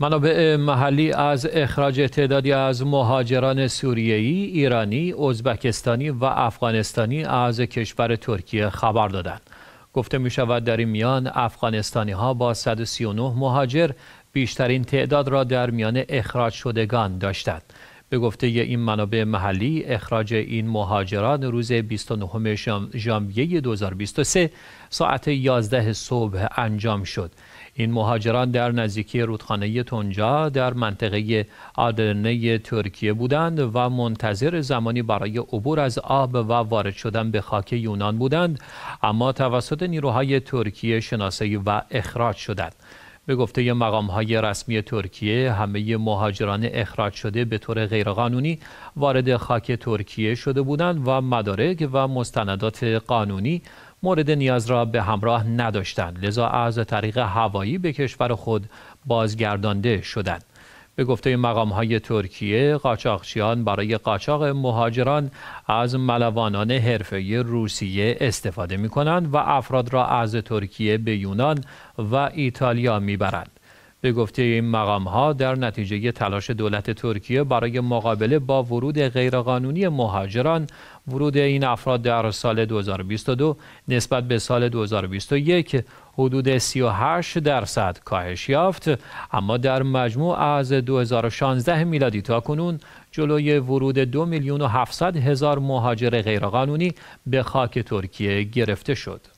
منابع محلی از اخراج تعدادی از مهاجران سوریهی، ایرانی، ازبکستانی و افغانستانی از کشور ترکیه خبر دادند. گفته می شود در این میان افغانستانی ها با 139 مهاجر بیشترین تعداد را در میان اخراج شدگان داشتند. به گفته این منابع محلی اخراج این مهاجران روز 29 ژانویه 2023 ساعت 11 صبح انجام شد این مهاجران در نزدیکی رودخانه تونجا در منطقه آدرنه ترکیه بودند و منتظر زمانی برای عبور از آب و وارد شدن به خاک یونان بودند اما توسط نیروهای ترکیه شناسایی و اخراج شدند به گفته مقام های رسمی ترکیه همه مهاجران اخراج شده به طور غیرقانونی وارد خاک ترکیه شده بودند و مدارک و مستندات قانونی مورد نیاز را به همراه نداشتند لذا از طریق هوایی به کشور خود بازگردانده شدند به گفته مقام های ترکیه قاچاقچیان برای قاچاق مهاجران از ملوانان حرفه روسیه استفاده می کنند و افراد را از ترکیه به یونان و ایتالیا می برند. به گفته این مقام ها در نتیجه تلاش دولت ترکیه برای مقابله با ورود غیرقانونی مهاجران ورود این افراد در سال 2022 نسبت به سال 2021 حدود 38 درصد کاهش یافت اما در مجموع از 2016 میلادی تا کنون جلوی ورود 2 میلیون و 700 هزار مهاجر غیرقانونی به خاک ترکیه گرفته شد